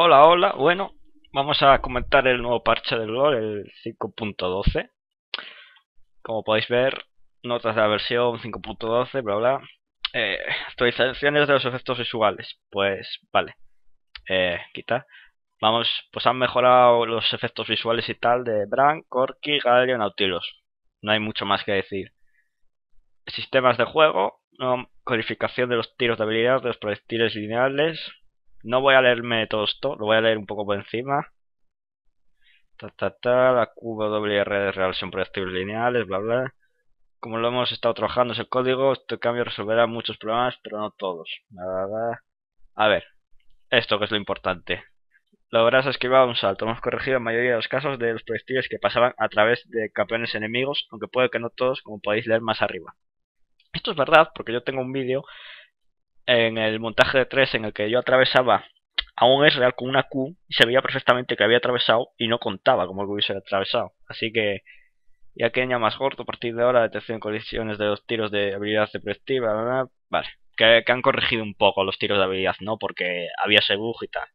Hola, hola, bueno, vamos a comentar el nuevo parche del LoL, el 5.12. Como podéis ver, notas de la versión 5.12, bla bla. Eh, actualizaciones de los efectos visuales, pues vale. Eh, quita. Vamos, pues han mejorado los efectos visuales y tal de Brand, Corki, Galio, Nautilus. No hay mucho más que decir. Sistemas de juego, no, codificación de los tiros de habilidad, de los proyectiles lineales, no voy a leerme todo esto, lo voy a leer un poco por encima. Ta, ta, ta, la wr de son proyectiles lineales, bla, bla. Como lo hemos estado trabajando ese el código, este cambio resolverá muchos problemas, pero no todos. Nada. a ver, esto que es lo importante. Lograrás esquivar un salto. Hemos corregido la mayoría de los casos de los proyectiles que pasaban a través de campeones enemigos, aunque puede que no todos, como podéis leer más arriba. Esto es verdad, porque yo tengo un vídeo en el montaje de 3 en el que yo atravesaba aún es real con una Q y se veía perfectamente que había atravesado y no contaba como que hubiese atravesado. Así que ya que más corto a partir de ahora detección colisiones de los tiros de habilidad de bla, vale, que, han corregido un poco los tiros de habilidad, ¿no? Porque había ese bug y tal.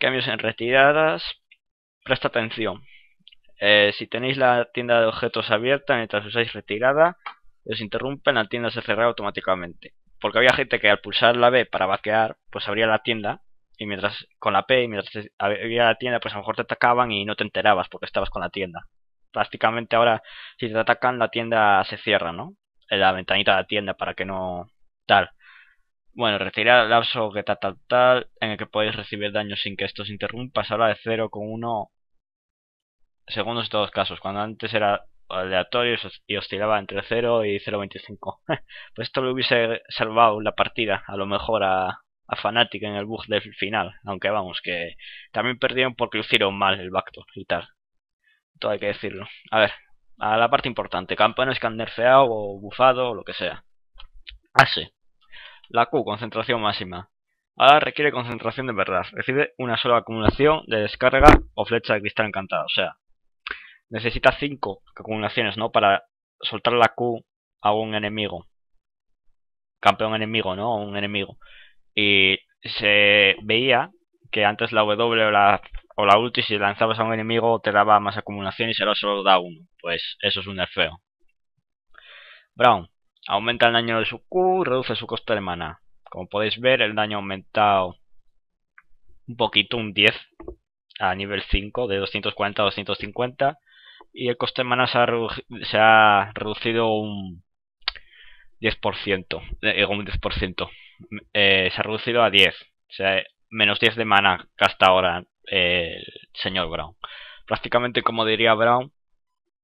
Cambios en retiradas, presta atención. Eh, si tenéis la tienda de objetos abierta mientras usáis retirada, os interrumpen, la tienda se cerrará automáticamente porque había gente que al pulsar la B para vaquear, pues abría la tienda y mientras con la P y mientras abría la tienda, pues a lo mejor te atacaban y no te enterabas porque estabas con la tienda. Prácticamente ahora si te atacan la tienda se cierra, ¿no? Eh, la ventanita de la tienda para que no tal. Bueno, retirar el lapso que tal tal tal en el que podéis recibir daño sin que esto se interrumpa, ahora de 0,1 segundos en todos casos, cuando antes era aleatorios y oscilaba entre 0 y 0.25. pues esto le hubiese salvado la partida, a lo mejor a, a en el bug del final. Aunque vamos, que también perdieron porque hicieron mal el backdoor y tal. Todo hay que decirlo. A ver, a la parte importante. Campeones que han o bufado o lo que sea. Así. Ah, la Q, concentración máxima. Ahora requiere concentración de verdad. Recibe una sola acumulación de descarga o flecha de cristal encantada. O sea, Necesita 5 acumulaciones, ¿no? Para soltar la Q a un enemigo. Campeón enemigo, ¿no? A un enemigo. Y se veía que antes la W o la, o la ulti, si lanzabas a un enemigo, te daba más acumulación y ahora solo da uno. Pues eso es un nerfeo. Brown. Aumenta el daño de su Q, reduce su coste de mana. Como podéis ver, el daño ha aumentado un poquito, un 10 a nivel 5, de 240 a 250 y el coste de mana se ha, reducido un 10%, eh, un 10%. Eh, se ha reducido a 10, o sea, menos 10 de mana hasta ahora eh, el señor Brown. Prácticamente como diría Brown,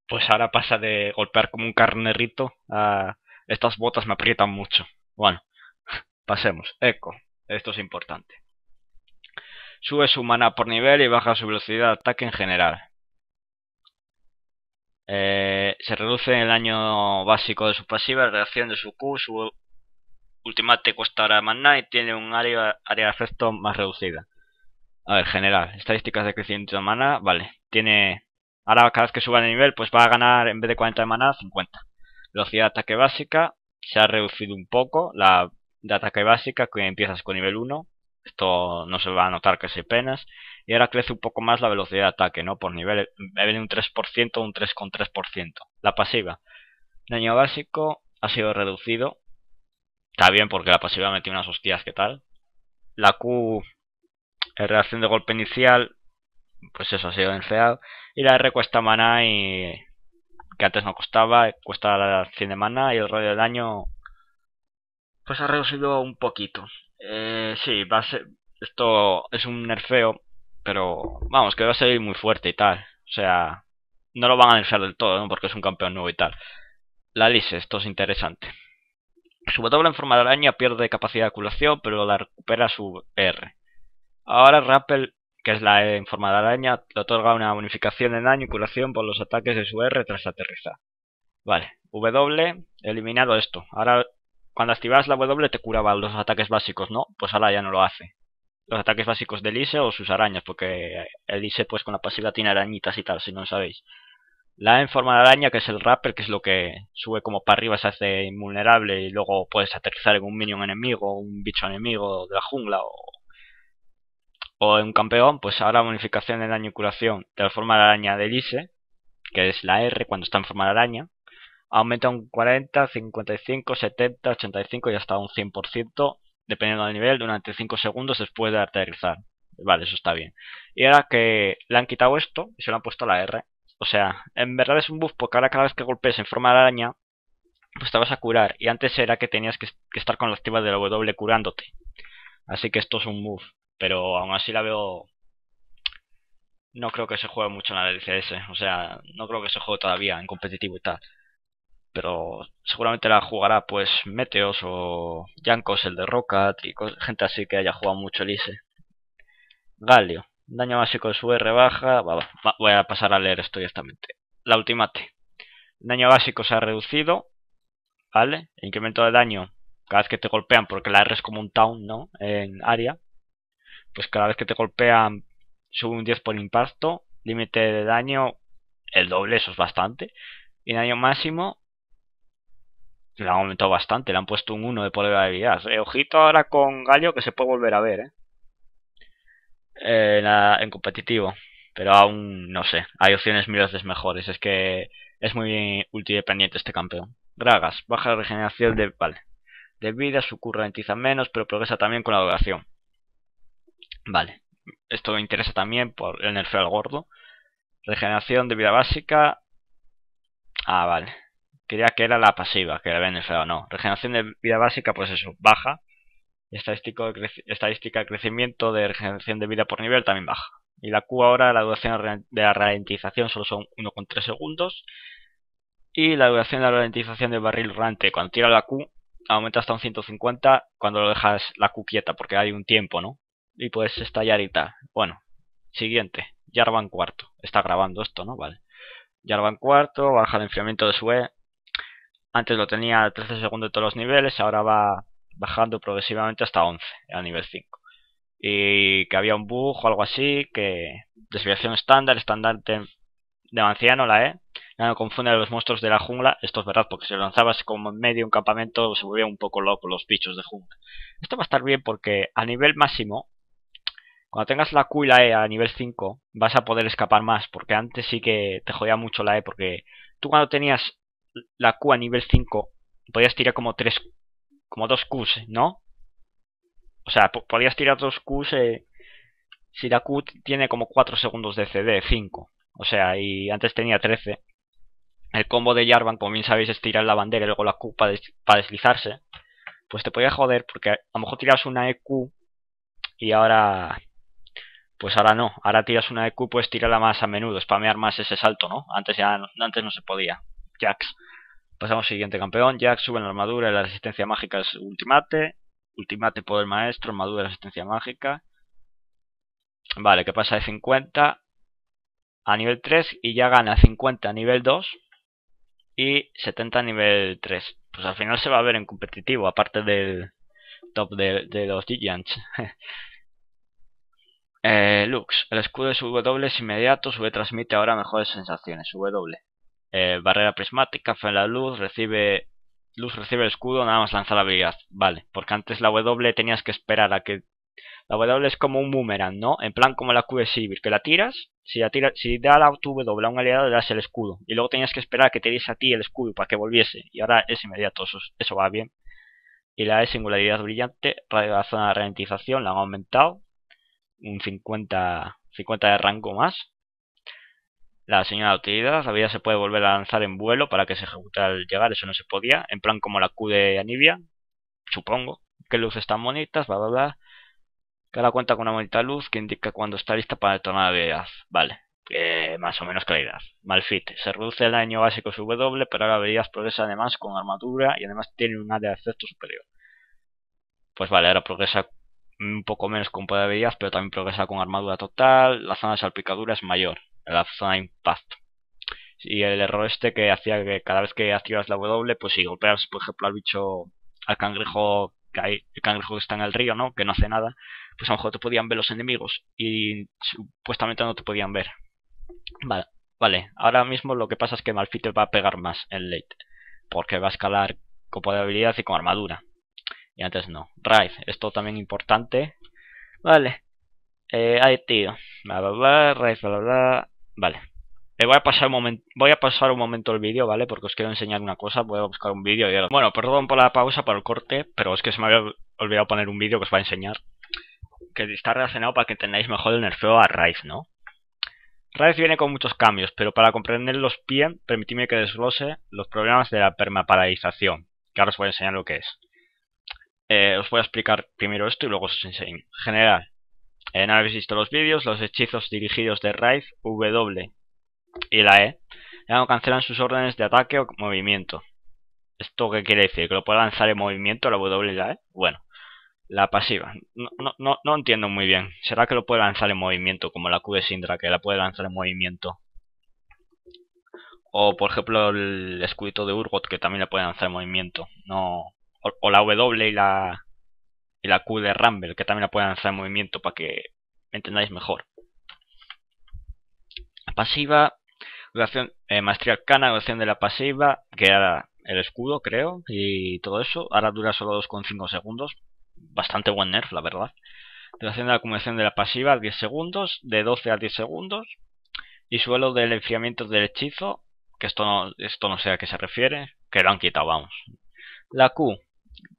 pues ahora pasa de golpear como un carnerito a estas botas me aprietan mucho. Bueno, pasemos. Eco, esto es importante. Sube su mana por nivel y baja su velocidad de ataque en general. Eh, se reduce el año básico de su pasiva, la reacción de su Q, su ultimate cuesta ahora más mana y tiene un área, área de efecto más reducida. A ver, general, estadísticas de crecimiento de maná, vale. Tiene. Ahora cada vez que suba de nivel, pues va a ganar en vez de 40 de maná, 50. Velocidad de ataque básica, se ha reducido un poco la de ataque básica, que empiezas con nivel 1, esto no se va a notar que casi penas. Y ahora crece un poco más la velocidad de ataque, ¿no? Por nivel, viene un 3% o un 3,3%. La pasiva. Daño básico ha sido reducido. Está bien porque la pasiva metió unas hostias que tal. La Q, reacción de golpe inicial, pues eso ha sido enfeado. Y la R cuesta maná y... que antes no costaba, cuesta la acción de maná y el rollo de daño pues ha reducido un poquito. Eh, sí, va a ser. Esto es un nerfeo, pero vamos, que va a seguir muy fuerte y tal. O sea, no lo van a nerfear del todo, ¿no? Porque es un campeón nuevo y tal. La lice, esto es interesante. Su W en forma de araña pierde capacidad de curación, pero la recupera su R. Ahora Rappel, que es la E en forma de araña, le otorga una bonificación de daño y curación por los ataques de su R tras aterrizar. Vale, W, eliminado esto. Ahora cuando activabas la W te curaba los ataques básicos, ¿no? Pues ahora ya no lo hace. Los ataques básicos de Elise o sus arañas, porque Elise pues con la pasiva tiene arañitas y tal, si no lo sabéis. La e en forma de araña, que es el rapper, que es lo que sube como para arriba, se hace invulnerable y luego puedes aterrizar en un minion enemigo, un bicho enemigo de la jungla o, en un campeón, pues ahora bonificación de daño y curación de la forma de araña de Elise, que es la R cuando está en forma de araña, aumenta un 40, 55, 70, 85 y hasta un 100%, dependiendo del nivel, durante 5 segundos después de aterrizar. Vale, eso está bien. Y ahora que le han quitado esto y se lo han puesto la R. O sea, en verdad es un buff porque ahora cada vez que golpees en forma de araña, pues te vas a curar. Y antes era que tenías que, estar con la activa de la W curándote. Así que esto es un buff. Pero aún así la veo... No creo que se juegue mucho en la LCS. O sea, no creo que se juegue todavía en competitivo y tal pero seguramente la jugará pues Meteos o Jankos, el de Rocket y gente así que haya jugado mucho Elise. Galio, daño básico de su R baja, voy a pasar a leer esto directamente. La ultimate, daño básico se ha reducido, ¿vale? E incremento de daño cada vez que te golpean, porque la R es como un town, ¿no? En área, pues cada vez que te golpean sube un 10 por impacto, límite de daño el doble, eso es bastante, y daño máximo le han aumentado bastante, le han puesto un 1 de de vida eh, ojito ahora con Gallo que se puede volver a ver, ¿eh? eh en, competitivo. Pero aún no sé, hay opciones mil veces mejores. Es que es muy ultidependiente este campeón. dragas baja regeneración de, vale, de vida, su menos, pero progresa también con la duración. Vale, esto me interesa también por el nerfeo al gordo. Regeneración de vida básica. Ah, vale. Quería que era la pasiva, que la habían o No. Regeneración de vida básica, pues eso, baja. Estadístico de estadística de crecimiento de regeneración de vida por nivel también baja. Y la Q ahora, la duración de la ralentización solo son 1,3 segundos. Y la duración de la ralentización del barril rante, cuando tira la Q, aumenta hasta un 150 cuando lo dejas la Q quieta, porque hay un tiempo, ¿no? Y puedes estallar y tal. Bueno, siguiente. Jarvan cuarto. Está grabando esto, ¿no? Vale. Jarvan cuarto, baja el enfriamiento de su E. Antes lo tenía 13 segundos de todos los niveles, ahora va bajando progresivamente hasta 11, a nivel 5. Y que había un bug o algo así, que desviación estándar, estándar de anciano, la E. Ya no confunde a los monstruos de la jungla, esto es verdad, porque si lo lanzabas como en medio de un campamento se volvían un poco loco los bichos de jungla. Esto va a estar bien porque a nivel máximo, cuando tengas la Q y la E a nivel 5, vas a poder escapar más, porque antes sí que te jodía mucho la E, porque tú cuando tenías la Q a nivel 5, podías tirar como 3, como 2 Qs, ¿no? O sea, podías tirar dos Qs eh, si la Q tiene como 4 segundos de CD, 5. O sea, y antes tenía 13. El combo de Jarvan, como bien sabéis, es tirar la bandera y luego la Q para deslizarse. Pues te podía joder, porque a lo mejor tiras una EQ y ahora pues ahora no, ahora tiras una EQ, Puedes tirarla más a menudo, spamear más ese salto, ¿no? Antes ya antes no se podía. Jax. Pasamos al siguiente campeón. Jack sube la armadura y la resistencia mágica es ultimate. Ultimate poder maestro, armadura y resistencia mágica. Vale, que pasa de 50 a nivel 3 y ya gana 50 a nivel 2 y 70 a nivel 3. Pues al final se va a ver en competitivo, aparte del top de, los Giants. Eh, Lux, el escudo es W es inmediato, sube transmite ahora mejores sensaciones, W. Eh, barrera prismática, fe la luz, recibe luz, recibe el escudo, nada más lanza la habilidad. Vale, porque antes la W tenías que esperar a que... La W es como un boomerang, ¿no? En plan como la Q de Sivir, que la tiras, si, la tira, si da la W a un aliado le das el escudo. Y luego tenías que esperar a que te diese a ti el escudo para que volviese. Y ahora es inmediato, eso, va bien. Y la de singularidad brillante, radio de la zona de ralentización, la han aumentado. Un 50, 50 de rango más. La señal utilidad. la vida se puede volver a lanzar en vuelo para que se ejecute al llegar, eso no se podía, en plan como la Q de Anivia, supongo. Qué luces tan bonitas, bla bla bla. Cada cuenta con una bonita luz que indica cuando está lista para detonar la habilidad. Vale, más o menos claridad. Malfit, se reduce el daño básico su W, pero ahora habilidad progresa además con armadura y además tiene un área de efecto superior. Pues vale, ahora progresa un poco menos con habilidad, pero también progresa con armadura total, la zona de salpicadura es mayor, la zona de impacto. Y el error este que hacía que cada vez que activas la W, pues si golpeas, por ejemplo, al bicho, al cangrejo que hay, el cangrejo está en el río, ¿no? Que no hace nada, pues a lo mejor te podían ver los enemigos y supuestamente no te podían ver. Vale, vale. ahora mismo lo que pasa es que Malfite va a pegar más en late, porque va a escalar con poder habilidad y con armadura y antes no. Drive, esto también importante. Vale. Eh, ahí tío. Bla bla bla, bla bla Vale. voy, a pasar un momento, voy a pasar un momento el vídeo, ¿vale? Porque os quiero enseñar una cosa, voy a buscar un vídeo y Bueno, perdón por la pausa, por el corte, pero es que se me había olvidado poner un vídeo que os va a enseñar. Que está relacionado para que entendáis mejor el nerfeo a Raiz, ¿no? Raiz viene con muchos cambios, pero para comprenderlos bien, permitidme que desglose los problemas de la permaparalización, que ahora os voy a enseñar lo que es. Eh, os voy a explicar primero esto y luego os enseño. En general, en habéis visto los vídeos, los hechizos dirigidos de Raid, W y la E ya no cancelan sus órdenes de ataque o movimiento. ¿Esto qué quiere decir? ¿Que lo puede lanzar en movimiento la W y la E? Bueno, la pasiva. No, no, no, entiendo muy bien. ¿Será que lo puede lanzar en movimiento, como la Q de Sindra, que la puede lanzar en movimiento? O, por ejemplo, el escudito de Urgot, que también la puede lanzar en movimiento. No, o, la W y la, y la Q de Rumble, que también la pueden lanzar en movimiento para que entendáis mejor. La Pasiva, duración, eh, maestría arcana, duración de la pasiva, que era el escudo, creo, y todo eso. Ahora dura solo 2,5 segundos. Bastante buen nerf, la verdad. Duración de la acumulación de la pasiva, 10 segundos, de 12 a 10 segundos. Y suelo del enfriamiento del hechizo, que esto no, esto no sé a qué se refiere, que lo han quitado, vamos. La Q,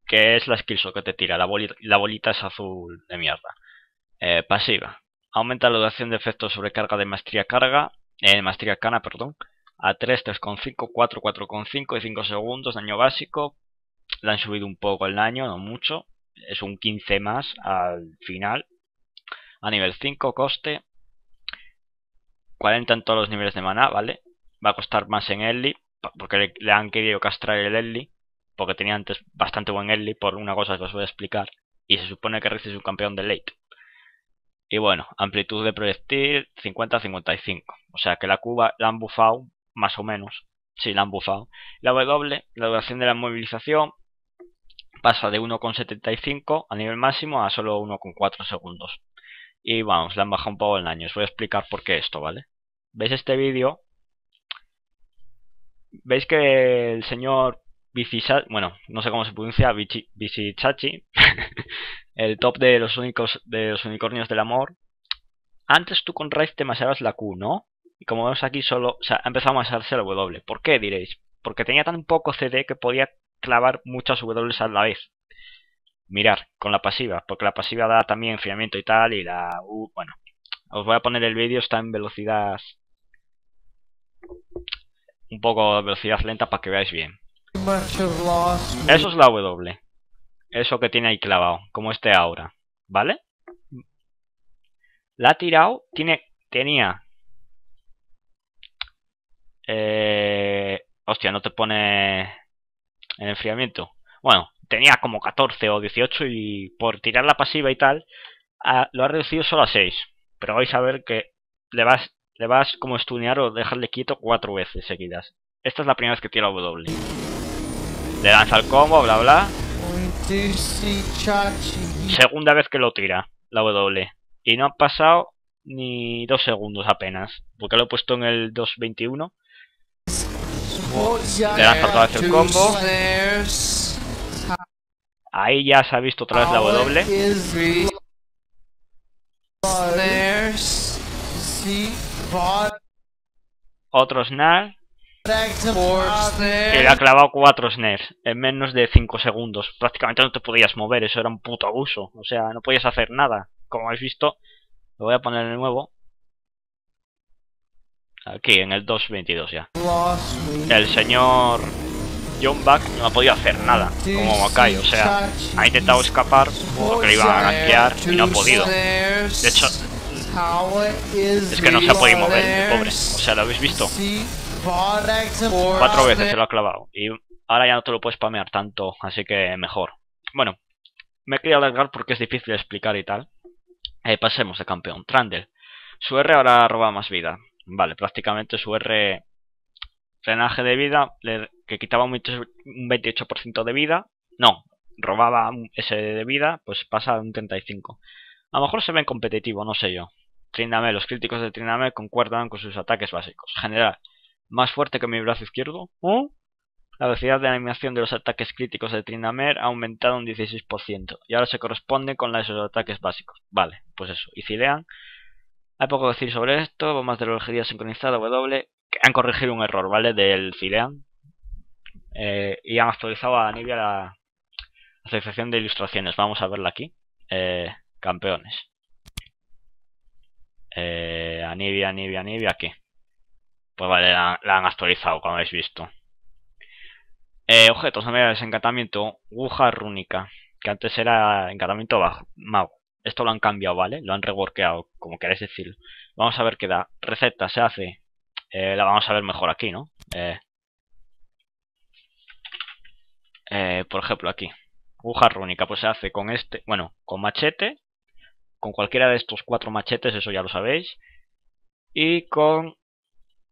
que es la o que te tira, la, bolita, la bolita es azul de mierda. Eh, pasiva. Aumenta la duración de efecto sobre carga de maestría carga, eh, maestría cana, perdón, a 3, 3,5, 4, 4,5 y 5 segundos, daño básico. Le han subido un poco el daño, no mucho. Es un 15 más al final. A nivel 5, coste. 40 en todos los niveles de maná, ¿vale? Va a costar más en Ellie porque le, han querido castrar el Ellie porque tenía antes bastante buen early, por una cosa que os voy a explicar, y se supone que recibe es un campeón de late. Y bueno, amplitud de proyectil 50-55, o sea que la cuba la han bufado, más o menos, sí, la han bufado. La W, la duración de la movilización, pasa de 1,75 a nivel máximo a solo 1,4 segundos. Y vamos, la han bajado un poco el año, os voy a explicar por qué esto, ¿vale? ¿Veis este vídeo? ¿Veis que el señor bueno, no sé cómo se pronuncia, Bicichachi, el top de los únicos de los unicornios del amor. Antes tú con Raiz te masabas la Q, ¿no? Y como vemos aquí solo, o sea, ha empezado a masarse la W. ¿Por qué diréis? Porque tenía tan poco CD que podía clavar muchas W a la vez. Mirar, con la pasiva, porque la pasiva da también enfriamiento y tal, y la U, bueno. Os voy a poner el vídeo, está en velocidad... Un poco de velocidad lenta para que veáis bien. Eso es la W. Eso que tiene ahí clavado, como este ahora. ¿Vale? La ha tirado, tiene, tenía... Eh, hostia, no te pone en enfriamiento. Bueno, tenía como 14 o 18 y por tirar la pasiva y tal, lo ha reducido solo a 6. Pero vais a ver que le vas, le vas como estunear o dejarle quieto cuatro veces seguidas. Esta es la primera vez que tira W. Le lanza el combo, bla bla. Segunda vez que lo tira, la W. Y no han pasado ni dos segundos apenas. Porque lo he puesto en el 221. Le lanza otra vez el combo. Ahí ya se ha visto otra vez la W. Otro Snarl. Que le ha clavado cuatro snares en menos de 5 segundos. Prácticamente no te podías mover, eso era un puto abuso. O sea, no podías hacer nada. Como habéis visto, lo voy a poner de nuevo. Aquí, en el 2.22 ya. El señor John Buck no ha podido hacer nada, como Makai. O sea, ha intentado escapar porque le iban a ganquear y no ha podido. De hecho, es que no se ha podido mover, pobre. O sea, ¿lo habéis visto? Cuatro veces se lo ha clavado. Y ahora ya no te lo puedes spamear tanto, así que mejor. Bueno, me he querido alargar porque es difícil explicar y tal. Eh, pasemos de campeón. Trundle. Su R ahora roba más vida. Vale, prácticamente su R... Frenaje de vida, que quitaba un 28% de vida. No, robaba ese de vida, pues pasa a un 35%. A lo mejor se ven competitivo, no sé yo. triname los críticos de triname concuerdan con sus ataques básicos. General, más fuerte que mi brazo izquierdo. La velocidad de animación de los ataques críticos de Trinamer ha aumentado un 16%, y ahora se corresponde con la de esos ataques básicos. Vale, pues eso, y Cilean. Hay poco que decir sobre esto, bombas de relojería sincronizada W, que han corregido un error, ¿vale? Del Cilean. Eh, y han actualizado a Anivia la, asociación de ilustraciones. Vamos a verla aquí. Eh, campeones. Eh, Anivia, Anivia, Anivia, aquí. Pues vale, la, han actualizado, como habéis visto. Eh, objetos de medida de desencantamiento, aguja rúnica, que antes era encantamiento bajo, mago. Esto lo han cambiado, ¿vale? Lo han reworkeado, como queréis decir. Vamos a ver qué da. Receta se hace. Eh, la vamos a ver mejor aquí, ¿no? Eh, por ejemplo, aquí. Aguja rúnica, pues se hace con este, bueno, con machete, con cualquiera de estos cuatro machetes, eso ya lo sabéis, y con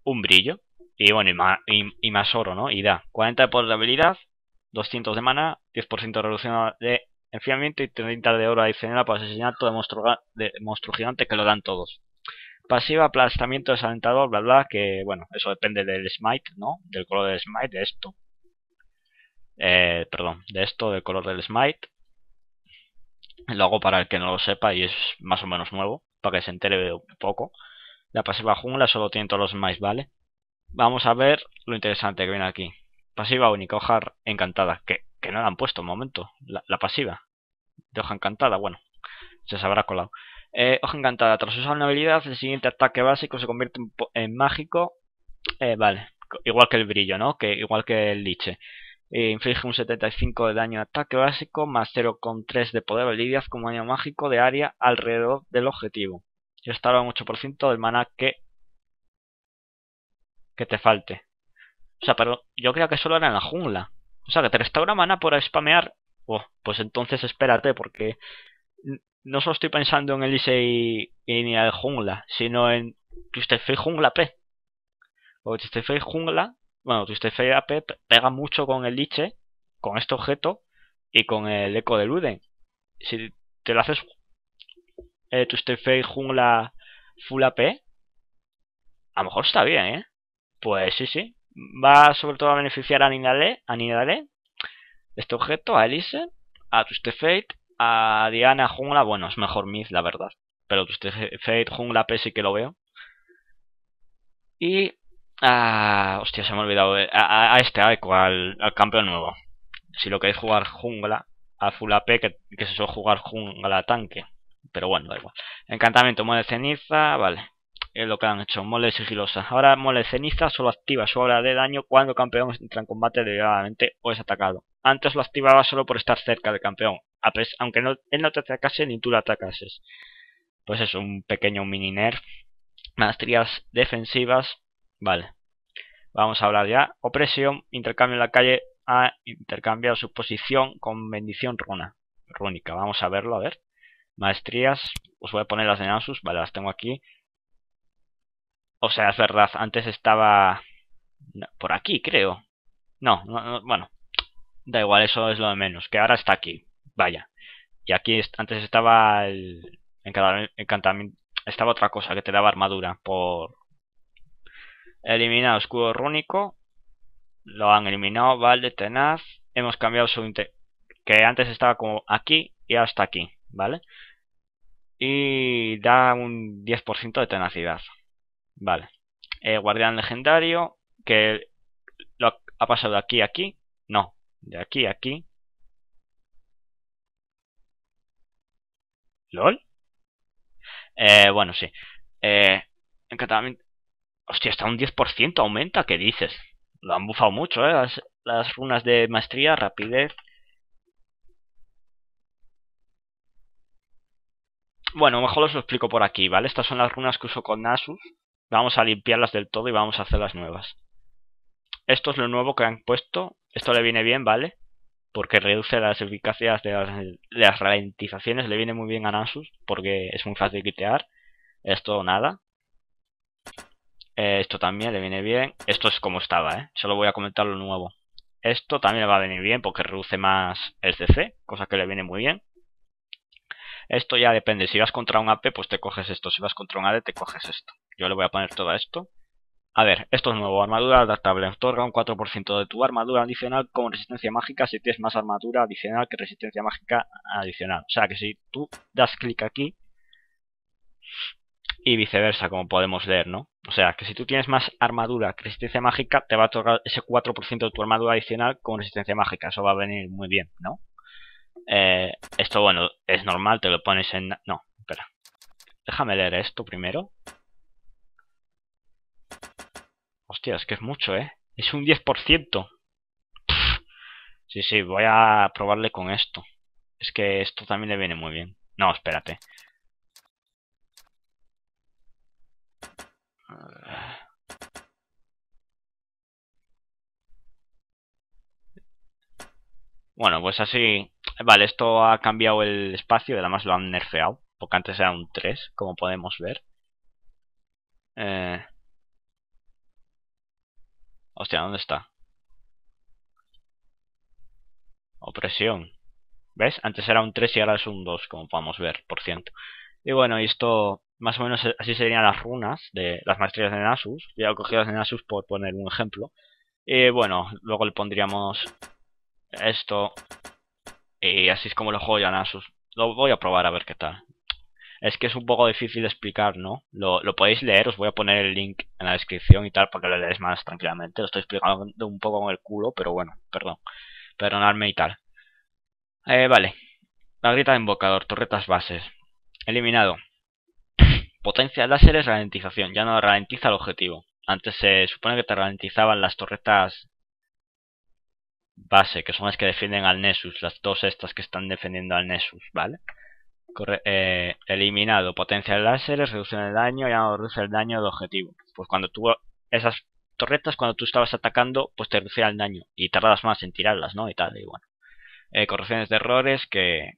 un brillo. Y bueno, y, más oro, ¿no? Y da 40 de poder de habilidad, 200 de mana, 10% de reducción de enfriamiento y 30 de oro adicional para asesinar todo monstruo, de monstruo gigante que lo dan todos. Pasiva, aplastamiento desalentador, bla bla, que bueno, eso depende del smite, ¿no? Del color del smite, de esto. Eh, perdón, de esto, del color del smite. Lo hago para el que no lo sepa y es más o menos nuevo, para que se entere un poco. La pasiva jungla solo tiene todos los mais, ¿vale? Vamos a ver lo interesante que viene aquí. Pasiva única, hoja encantada. Que, que no la han puesto un momento. La, pasiva. De hoja encantada, bueno. Se sabrá colado. Eh, hoja encantada. Tras usar una habilidad, el siguiente ataque básico se convierte en, mágico. Eh, vale. Igual que el brillo, ¿no? Que, igual que el liche. Eh, inflige un 75 de daño de ataque básico más 0,3 de poder habilidad como daño mágico de área alrededor del objetivo y estaba un 8% del mana que, que te falte. O sea, pero yo creo que solo era en la jungla. O sea, que te restaura mana por spamear. Oh, pues entonces espérate, porque no solo estoy pensando en el y ni la jungla, sino en Twisted jungla P. O Twisted jungla, bueno, Twisted AP pega mucho con el Liche, con este objeto y con el eco de Luden. Si te lo haces eh, jungla full AP. A lo mejor está bien, ¿eh? Pues sí, sí. Va sobre todo a beneficiar a Nidale, a este objeto, a Elise, a Twisted Fate, a Diana jungla. Bueno, es mejor Myth, la verdad. Pero Twisted Fate jungla AP sí que lo veo. Y... A... Ah, hostia, se me ha olvidado. Eh, a, este, a al, al campeón nuevo. Si lo queréis jugar jungla, a full AP, que, que se suele jugar jungla tanque pero bueno, da igual. Encantamiento, mole ceniza, vale. Es lo que han hecho, mole sigilosa. Ahora mole ceniza solo activa su obra de daño cuando el campeón entra en combate derivadamente o es atacado. Antes lo activaba solo por estar cerca del campeón, aunque no, él no te atacase ni tú lo atacases. Pues es un pequeño mini nerf. Maestrías defensivas, vale. Vamos a hablar ya. Opresión, intercambio en la calle ha ah, intercambiado su posición con bendición runa, rúnica. Vamos a verlo, a ver. Maestrías, os voy a poner las de Nasus, vale, las tengo aquí. O sea, es verdad, antes estaba por aquí, creo. No, no, bueno, da igual, eso es lo de menos, que ahora está aquí, vaya. Y aquí antes estaba el encantamiento, estaba otra cosa que te daba armadura por... Eliminado escudo rúnico, lo han eliminado, vale, tenaz. Hemos cambiado su... que antes estaba como aquí y hasta aquí. ¿vale? Y da un 10% de tenacidad, ¿vale? guardián legendario, que lo ha pasado de aquí a aquí, no, de aquí a aquí. ¿Lol? Eh, bueno, sí. Eh, encantamiento... Hostia, está un 10% aumenta, ¿qué dices? Lo han bufado mucho, ¿eh? Las, las runas de maestría, rapidez, Bueno, mejor os lo explico por aquí, ¿vale? Estas son las runas que uso con Nasus. Vamos a limpiarlas del todo y vamos a hacer las nuevas. Esto es lo nuevo que han puesto. Esto le viene bien, ¿vale? Porque reduce las eficacias de las, ralentizaciones. Le viene muy bien a Nasus porque es muy fácil quitear. Esto nada. Eh, esto también le viene bien. Esto es como estaba, ¿eh? Solo voy a comentar lo nuevo. Esto también le va a venir bien porque reduce más el CC, cosa que le viene muy bien. Esto ya depende. Si vas contra un AP, pues te coges esto. Si vas contra un AD, te coges esto. Yo le voy a poner todo esto. A ver, esto es nuevo. Armadura adaptable. Otorga un 4% de tu armadura adicional con resistencia mágica si tienes más armadura adicional que resistencia mágica adicional. O sea que si tú das clic aquí y viceversa, como podemos leer, ¿no? O sea, que si tú tienes más armadura que resistencia mágica, te va a otorgar ese 4% de tu armadura adicional con resistencia mágica. Eso va a venir muy bien, ¿no? Eh, esto, bueno, es normal, te lo pones en... No, espera. Déjame leer esto primero. Hostia, es que es mucho, ¿eh? Es un 10%. Sí, sí, voy a probarle con esto. Es que esto también le viene muy bien. No, espérate. Bueno, pues así Vale, esto ha cambiado el espacio, además lo han nerfeado, porque antes era un 3, como podemos ver. Eh... Hostia, ¿dónde está? Opresión. ¿Ves? Antes era un 3 y ahora es un 2, como podemos ver, por ciento. Y bueno, esto más o menos así serían las runas de las maestrías de Nasus. Ya he cogido las de Nasus por poner un ejemplo. Y bueno, luego le pondríamos esto y así es como lo juego yo a Nasus. Lo voy a probar a ver qué tal. Es que es un poco difícil de explicar, ¿no? Lo, podéis leer, os voy a poner el link en la descripción y tal para que lo leáis más tranquilamente. Lo estoy explicando un poco con el culo, pero bueno, perdón. Perdonadme y tal. Eh, vale. La grita de invocador, torretas bases. Eliminado. Potencia es ralentización. Ya no ralentiza el objetivo. Antes se supone que te ralentizaban las torretas base, que son las que defienden al Nessus, las dos estas que están defendiendo al Nessus, ¿vale? Eh, eliminado, potencia de láseres, reducción de daño, ya no reduce el daño de objetivo. Pues cuando tú, esas torretas, cuando tú estabas atacando, pues te reducía el daño y tardas más en tirarlas, ¿no? Y tal, y bueno. Eh, correcciones de errores, que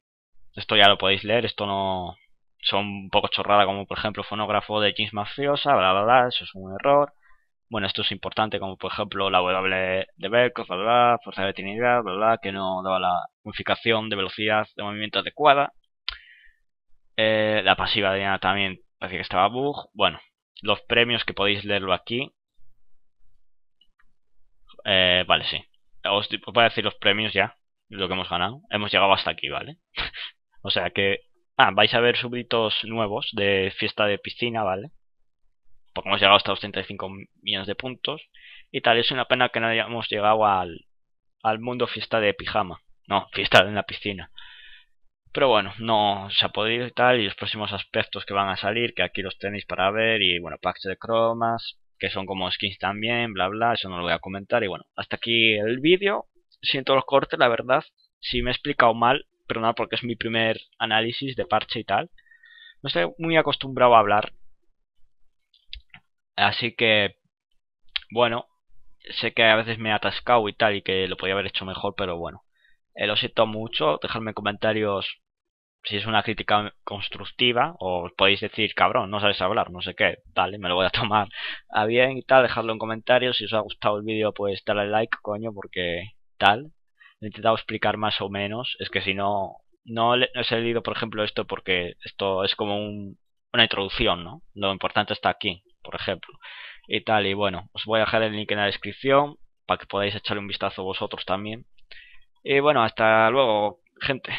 esto ya lo podéis leer, esto no son un poco chorrada, como por ejemplo fonógrafo de James Mafiosa, bla bla bla, eso es un error bueno, esto es importante, como por ejemplo la W de Berkos, bla, bla, fuerza de Trinidad, bla, bla, que no daba la unificación de velocidad de movimiento adecuada. Eh, la pasiva de Diana también parece que estaba bug. Bueno, los premios que podéis leerlo aquí. Eh, vale, sí. Os voy a decir los premios ya, lo que hemos ganado. Hemos llegado hasta aquí, ¿vale? o sea que... Ah, vais a ver súbditos nuevos de fiesta de piscina, ¿vale? porque hemos llegado hasta los 35 millones de puntos y tal. Es una pena que no hayamos llegado al, al mundo fiesta de pijama, no, fiesta en la piscina. Pero bueno, no se ha podido y tal. Y los próximos aspectos que van a salir, que aquí los tenéis para ver, y bueno, packs de cromas, que son como skins también, bla bla, eso no lo voy a comentar. Y bueno, hasta aquí el vídeo. Siento los cortes, la verdad. Si me he explicado mal, pero nada, porque es mi primer análisis de parche y tal. No estoy muy acostumbrado a hablar Así que, bueno, sé que a veces me he atascado y tal y que lo podía haber hecho mejor, pero bueno. Eh, lo siento mucho, dejadme comentarios si es una crítica constructiva o podéis decir, cabrón, no sabes hablar, no sé qué, dale, me lo voy a tomar a bien y tal, dejadlo en comentarios, si os ha gustado el vídeo pues dale like, coño, porque tal. He intentado explicar más o menos, es que si no, no, os he leído por ejemplo esto porque esto es como una introducción, ¿no? Lo importante está aquí, por ejemplo. Y tal, y bueno, os voy a dejar el link en la descripción para que podáis echarle un vistazo vosotros también. Y bueno, hasta luego, gente.